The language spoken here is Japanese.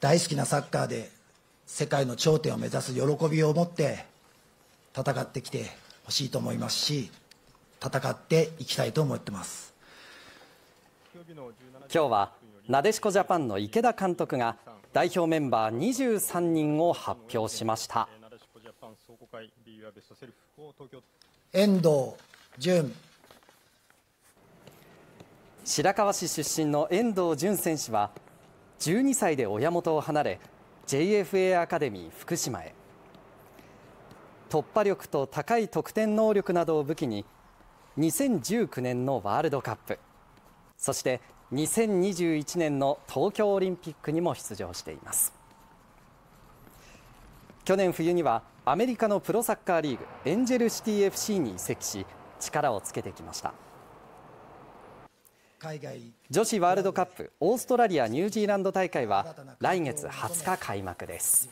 大好きなサッカーで世界の頂点を目指す喜びを持って戦ってきてほしいと思いますし戦っていきたいと思ってます今日はなでしこジャパンの池田監督が代表メンバー23人を発表しました遠藤純白河市出身の遠藤潤選手は12歳で親元を離れ JFA アカデミー福島へ突破力と高い得点能力などを武器に2019年のワールドカップそして2021年の東京オリンピックにも出場しています去年冬にはアメリカのプロサッカーリーグエンジェルシティ FC に移籍し力をつけてきました。女子ワールドカップオーストラリア・ニュージーランド大会は来月20日開幕です。